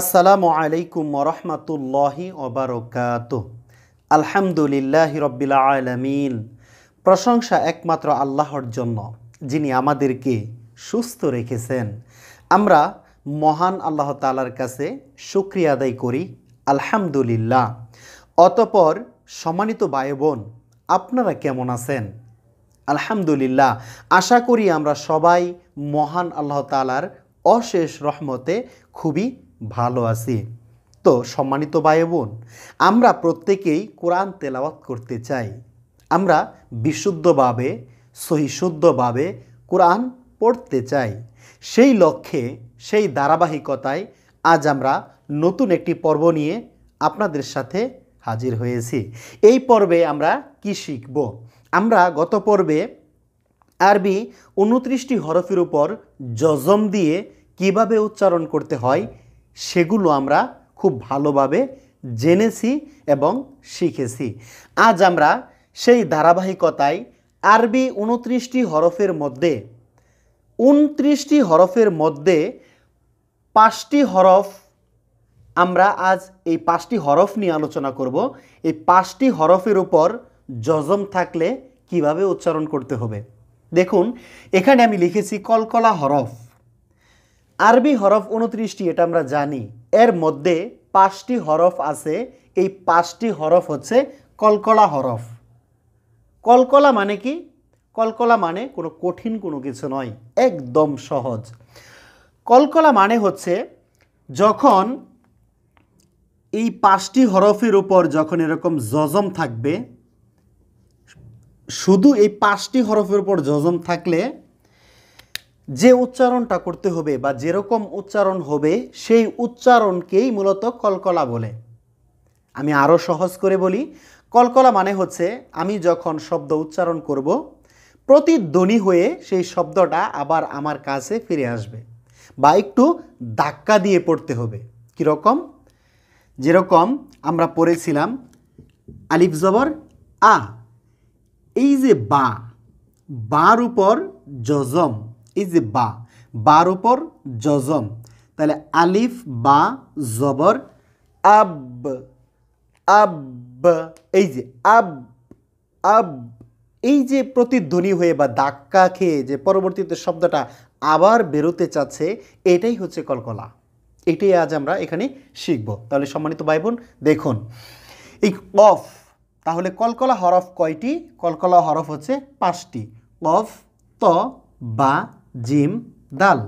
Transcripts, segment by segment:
আসসালামু আলাইকুম রহমতুল্লাহি ওবরকাত আলহামদুলিল্লাহ রব্বিল আলমিন প্রশংসা একমাত্র আল্লাহর জন্য যিনি আমাদেরকে সুস্থ রেখেছেন আমরা মহান আল্লাহ তালার কাছে সুক্রিয়া আদায় করি আলহামদুলিল্লাহ অতপর সম্মানিত ভাই বোন আপনারা কেমন আছেন আলহামদুলিল্লাহ আশা করি আমরা সবাই মহান আল্লাহ তালার অশেষ রহমতে খুবই ভালো আছি তো সম্মানিত ভাই বোন আমরা প্রত্যেকেই কোরআন তেলাওয়াত করতে চাই আমরা বিশুদ্ধভাবে সহিশুদ্ধভাবে কোরআন পড়তে চাই সেই লক্ষ্যে সেই ধারাবাহিকতায় আজ আমরা নতুন একটি পর্ব নিয়ে আপনাদের সাথে হাজির হয়েছি এই পর্বে আমরা কি শিখব আমরা গত পর্বে আরবি উনত্রিশটি হরফের উপর জজম দিয়ে কিভাবে উচ্চারণ করতে হয় সেগুলো আমরা খুব ভালোভাবে জেনেছি এবং শিখেছি আজ আমরা সেই ধারাবাহিকতায় আরবি উনত্রিশটি হরফের মধ্যে উনত্রিশটি হরফের মধ্যে পাঁচটি হরফ আমরা আজ এই পাঁচটি হরফ নিয়ে আলোচনা করব এই পাঁচটি হরফের উপর যজম থাকলে কিভাবে উচ্চারণ করতে হবে দেখুন এখানে আমি লিখেছি কলকলা হরফ আরবি হরফ উনত্রিশটি এটা আমরা জানি এর মধ্যে পাঁচটি হরফ আছে এই পাঁচটি হরফ হচ্ছে কলকলা হরফ কলকলা মানে কি কলকলা মানে কোনো কঠিন কোনো কিছু নয় একদম সহজ কলকলা মানে হচ্ছে যখন এই পাঁচটি হরফের উপর যখন এরকম জজম থাকবে শুধু এই পাঁচটি হরফের উপর জজম থাকলে যে উচ্চারণটা করতে হবে বা যেরকম উচ্চারণ হবে সেই উচ্চারণকেই মূলত কলকলা বলে আমি আরও সহজ করে বলি কলকলা মানে হচ্ছে আমি যখন শব্দ উচ্চারণ করব প্রতিধ্বনি হয়ে সেই শব্দটা আবার আমার কাছে ফিরে আসবে বা একটু ধাক্কা দিয়ে পড়তে হবে কীরকম যেরকম আমরা পড়েছিলাম আলিফ জবর আ এই যে বা বার উপর জজম এই যে বা বার ওপর জজম তাহলে আলিফ বা জবর আব আব এই যে আব আব এই যে প্রতিধ্বনি হয়ে বা ধাক্কা খেয়ে যে পরবর্তীতে শব্দটা আবার বেরোতে চাচ্ছে এটাই হচ্ছে কলকলা এটাই আজ আমরা এখানে শিখব তাহলে সম্মানিত ভাই বোন দেখুন এই কফ তাহলে কলকলা হরফ কয়টি কলকলা হরফ হচ্ছে পাঁচটি কফ ত বা জিম দাল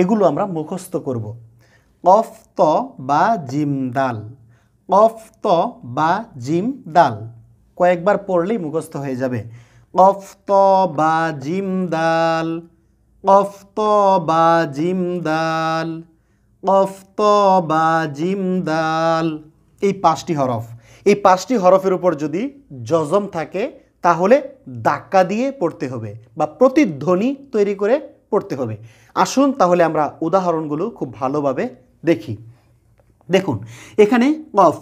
এগুলো আমরা মুখস্থ করব কফ ত বা জিম দাল কফ ত বা জিম দাল কয়েকবার পড়লেই মুখস্থ হয়ে যাবে কফ ত বা জিম দাল কফ ত বা জিম দাল কফ ত বা জিম দাল এই পাঁচটি হরফ এই পাঁচটি হরফের উপর যদি জজম থাকে তাহলে ধাক্কা দিয়ে পড়তে হবে বা প্রতিধ্বনি তৈরি করে পড়তে হবে আসুন তাহলে আমরা উদাহরণগুলো খুব ভালোভাবে দেখি দেখুন এখানে কফ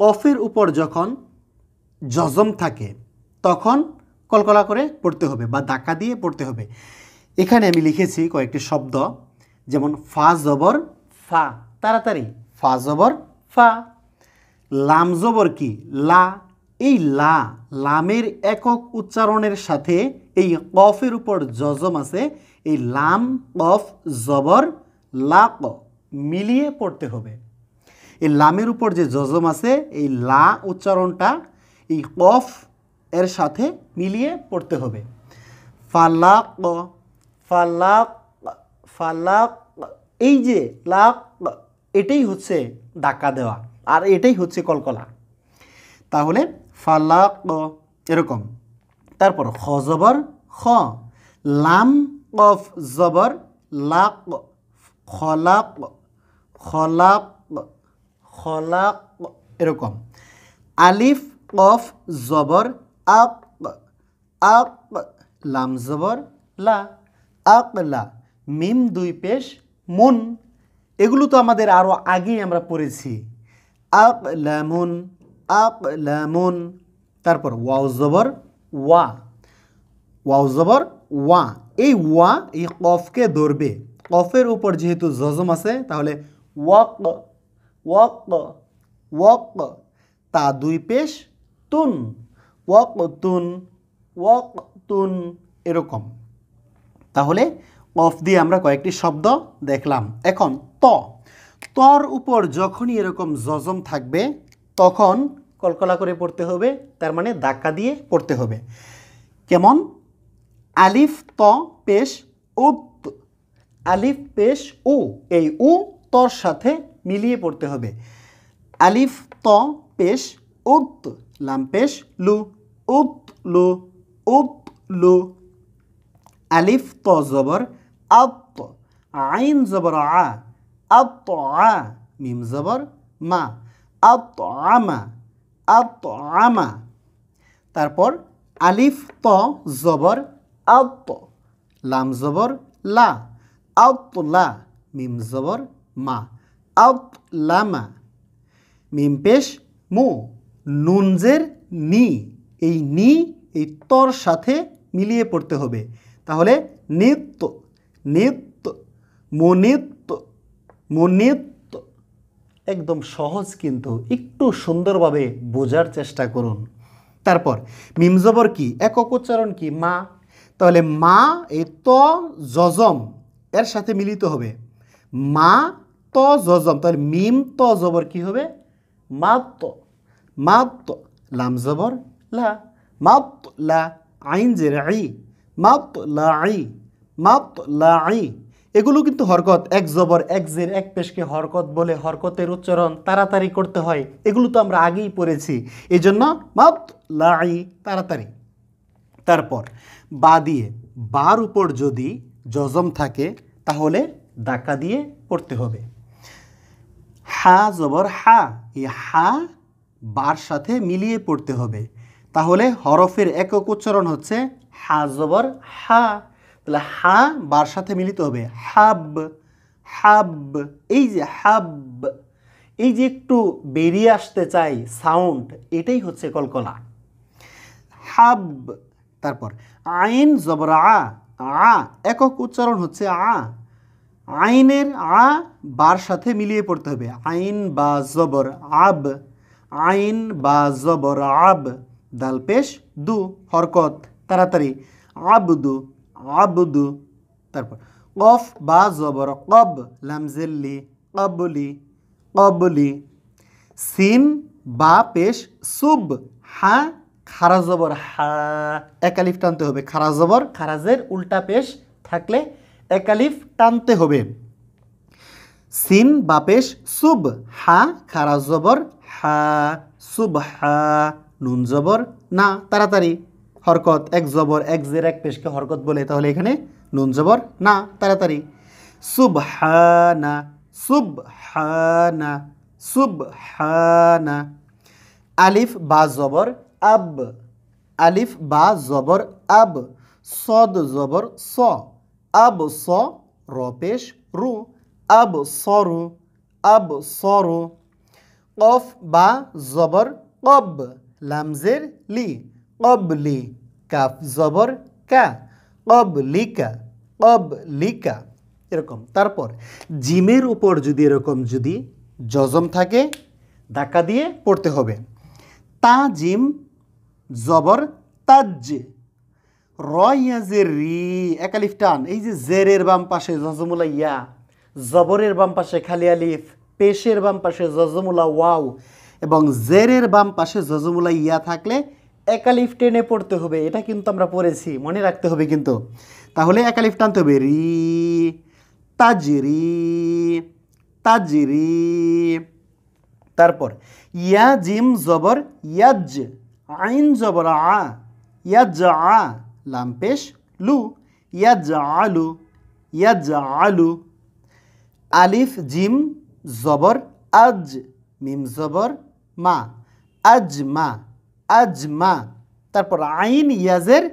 কফের উপর যখন জজম থাকে তখন কলকলা করে পড়তে হবে বা ধাক্কা দিয়ে পড়তে হবে এখানে আমি লিখেছি কয়েকটি শব্দ যেমন ফা জবর ফা তাড়াতাড়ি ফা জবর ফা লাম জবর কি লা এই লা লামের একক উচ্চারণের সাথে এই কফের উপর জজম আছে এই লাম অফ জবর লাক মিলিয়ে পড়তে হবে এই লামের উপর যে জজম আছে এই লা উচ্চারণটা এই কফ এর সাথে মিলিয়ে পড়তে হবে ফালাক ফালাক ফালাক এই যে লাক এটাই হচ্ছে ডাকা দেওয়া আর এটাই হচ্ছে কলকলা তাহলে ফালাক এরকম তারপর খ জবর খ লাম কফ জবর লাক খলাক খলাক খলাক এরকম আলিফ কফ জবর আক আক লাম জবর লা আকলা মিম দুই পেশ মুন এগুলো তো আমাদের আরও আগেই আমরা পড়েছি আপ লেমন আপ লেমন তারপর ওয়াও জবর ওয়া ওয়াও জবর ওয়া এই ওয়া এই কফকে ধরবে কফের উপর যেহেতু জজম আছে তাহলে ওয়াক ওয়াক ওয়াক তা দুই পেশ তুন ওয়াক তুন ওয়াক তুন এরকম তাহলে কফ দিয়ে আমরা কয়েকটি শব্দ দেখলাম এখন ত তর উপর যখনই এরকম জজম থাকবে তখন কলকলা করে পড়তে হবে তার মানে ধাক্কা দিয়ে পড়তে হবে কেমন আলিফ ত পেশ ও আলিফ পেশ উ এই উ তর সাথে মিলিয়ে পড়তে হবে আলিফ ত পেশ উত লাম পেশ লু উত লু উত লু আলিফ ত জবর আত আইন জবর আ আত আ মিম জবর মা আত আমা আত আমা তারপর আলিফ ত জবর আত লাম জবর লা আত লা মিম জবর মা আত লামা মিম পেশ মু নুনজের নি এই নি এই তর সাথে মিলিয়ে পড়তে হবে তাহলে নিত্য নিত্য মনিত্য মনিত্য একদম সহজ কিন্তু একটু সুন্দরভাবে বোঝার চেষ্টা করুন তারপর মিমজবর কি একক উচ্চারণ কি মা তাহলে মা এই ত জজম এর সাথে মিলিত হবে মা ত জজম তাহলে মিম ত জবর কি হবে মাত্ত মাত্ত লাম জবর লা মাত্ত লা আইন জের আই মাত্ত লা আই মাত্ত লা আই এগুলো কিন্তু হরকত এক জবর এক জের এক পেশকে হরকত বলে হরকতের উচ্চারণ তাড়াতাড়ি করতে হয় এগুলো তো আমরা আগেই পড়েছি এই জন্য মাত লাই তাড়াতাড়ি তারপর বা দিয়ে বার উপর যদি জজম থাকে তাহলে দাকা দিয়ে পড়তে হবে হা জবর হা এই হা বার সাথে মিলিয়ে পড়তে হবে তাহলে হরফের একক উচ্চারণ হচ্ছে হা জবর হা তাহলে হা বার সাথে মিলিত হবে হাব হাব এই যে হাব এই যে একটু বেরিয়ে আসতে চাই সাউন্ড এটাই হচ্ছে কলকলা হাব তারপর আইন জবর আ আ একক উচ্চারণ হচ্ছে আ আইনের আ বার সাথে মিলিয়ে পড়তে হবে আইন বা জবর আব আইন বা জবর আব দাল পেশ দু হরকত তাড়াতাড়ি আবদু আবদু তারপর কফ বা জবর কব লামজেল্লি কবলি কবলি সিন বা পেশ সুব হা খারা জবর হা একালিফ টানতে হবে খারা জবর খারাজের উল্টা পেশ থাকলে একালিফ টানতে হবে সিন বা পেশ সুব হা খারা জবর হা সুব হা নুন জবর না তাড়াতাড়ি হরকত এক জবর এক জের এক পেশকে হরকত বলে তাহলে এখানে নুন জবর না তাড়াতাড়ি সুব হানা সুব হানা সুব হানা আলিফ বা জবর আব আলিফ বা জবর আব সদ জবর স আব স রপেশ রু আব সরু আব সরু কফ বা জবর কব লামজের লি লি কাফ জবর কা লিকা কবলিকা লিকা এরকম তারপর জিমের উপর যদি এরকম যদি জজম থাকে ধাক্কা দিয়ে পড়তে হবে তা জিম জবর তাজ্জে রয়া যে রি একালিফ টান এই যে জেরের বাম পাশে জজমুলা ইয়া জবরের বাম পাশে খালি আলিফ পেশের বাম পাশে জজমুলা ওয়াও এবং জেরের বাম পাশে জজমুলা ইয়া থাকলে একালিফ টেনে পড়তে হবে এটা কিন্তু আমরা পড়েছি মনে রাখতে হবে কিন্তু তাহলে একালিফ টানতে হবে রি তাজরি তাজিরি তারপর ইয়া জিম জবর ইয়াজ আইন জবর আ ইয়াজ আ লাম পেশ লু ইয়াজ আলু ইয়াজ আলু আলিফ জিম জবর আজ মিম জবর মা আজ মা আজ মা তারপর আইন ইয়াজের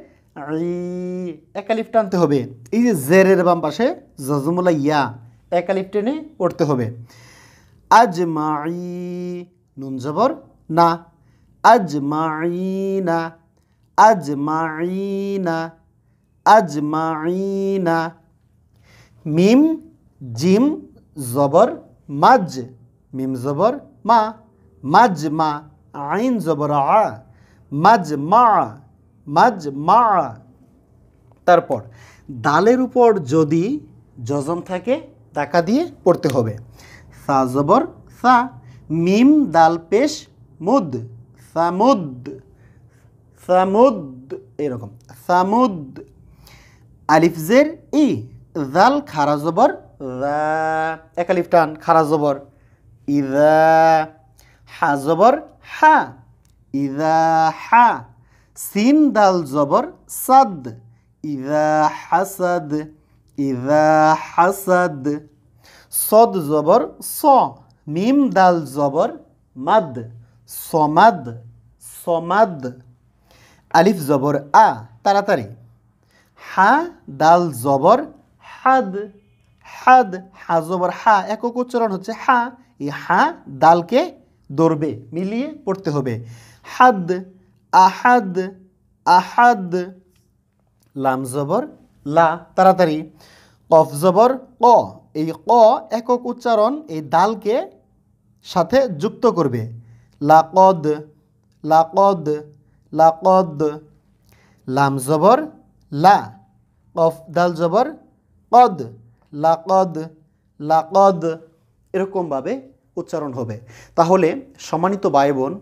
একালিফ টানতে হবে এই যে জেরের বাম পাশে জজমুলা ইয়া একালিফ টেনে পড়তে হবে আজ মা নুন জবর না আজমাইনা আজমাইনা আজমাইনা মিম জিম জবর মাজ মিম জবর মা মাজ মা আইন জবর আ মাজ মা মাজ মা তারপর দালের উপর যদি যজম থাকে টাকা দিয়ে পড়তে হবে সা জবর সা মিম দাল পেশ মুদ সামুদ সামুদ এরকম সামুদ আলিফজের ই জাল খারা জবর এক আলিফ টান খারা জবর ইদা হা জবর হা ইদা হা সিন দাল জবর সাদ ইদা হাসাদ ইদা হাসাদ সদ জবর স মিম দাল জবর মাদ সমাদ সমাদ আলিফ জবর আ তাড়াতাড়ি হা দাল জবর হাদ হাদ হা জবর হা একক উচ্চারণ হচ্ছে হা এই হা দালকে দৌড়বে মিলিয়ে পড়তে হবে হাদ আহাদ আহাদ লাম জবর লা তাড়াতাড়ি কফ জবর ক এই ক একক উচ্চারণ এই দালকে সাথে যুক্ত করবে লাকদ লাকদ লাকদ লাম জবর লা কফ দাল জবর কদ লাকদ লাকদ এরকমভাবে উচ্চারণ হবে তাহলে সমানিত বায় বোন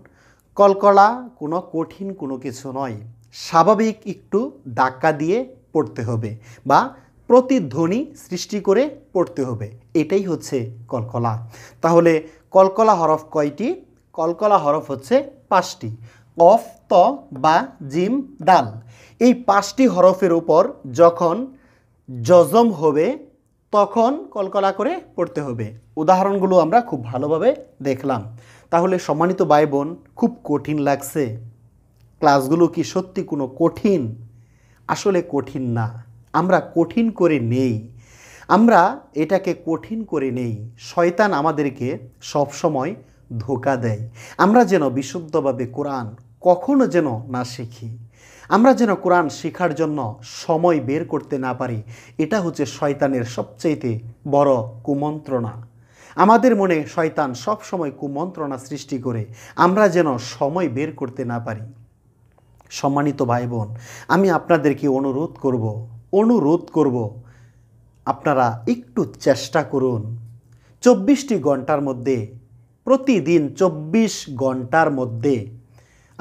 কলকলা কোনো কঠিন কোনো কিছু নয় স্বাভাবিক একটু ডাক্কা দিয়ে পড়তে হবে বা প্রতিধ্বনি সৃষ্টি করে পড়তে হবে এটাই হচ্ছে কলকলা তাহলে কলকলা হরফ কয়টি কলকলা হরফ হচ্ছে পাঁচটি কফ ত বা জিম দাল এই পাঁচটি হরফের উপর যখন জজম হবে তখন কলকলা করে পড়তে হবে উদাহরণগুলো আমরা খুব ভালোভাবে দেখলাম তাহলে সম্মানিত ভাই বোন খুব কঠিন লাগছে ক্লাসগুলো কি সত্যি কোনো কঠিন আসলে কঠিন না আমরা কঠিন করে নেই আমরা এটাকে কঠিন করে নেই শয়তান আমাদেরকে সবসময় ধোকা দেয় আমরা যেন বিশুদ্ধভাবে কোরআন কখনো যেন না শিখি আমরা যেন কোরআন শেখার জন্য সময় বের করতে না পারি এটা হচ্ছে শয়তানের সবচেয়েতে বড় কুমন্ত্রণা আমাদের মনে শয়তান সবসময় কুমন্ত্রণা সৃষ্টি করে আমরা যেন সময় বের করতে না পারি সম্মানিত ভাই বোন আমি আপনাদেরকে অনুরোধ করব অনুরোধ করব আপনারা একটু চেষ্টা করুন চব্বিশটি ঘন্টার মধ্যে প্রতিদিন চব্বিশ ঘন্টার মধ্যে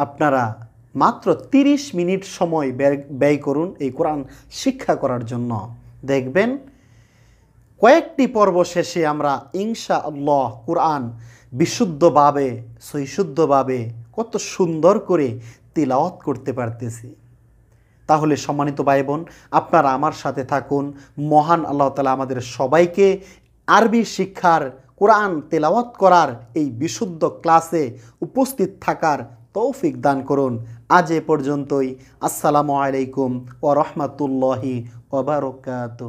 আপনারা মাত্র তিরিশ মিনিট সময় ব্যয় করুন এই কোরআন শিক্ষা করার জন্য দেখবেন কয়েকটি পর্ব শেষে আমরা ইংসা আল্লাহ কোরআন বিশুদ্ধভাবে শৈশুদ্ধভাবে কত সুন্দর করে তিলাওয়াত করতে পারতেছি তাহলে সম্মানিত ভাই বোন আপনারা আমার সাথে থাকুন মহান আল্লাহ তালা আমাদের সবাইকে আরবি শিক্ষার কোরআন তেলাওয়াত করার এই বিশুদ্ধ ক্লাসে উপস্থিত থাকার তৌফিক দান করুন আজ এ পর্যন্তই আসসালামু আলাইকুম ও রহমতুল্লাহি ওবরকাত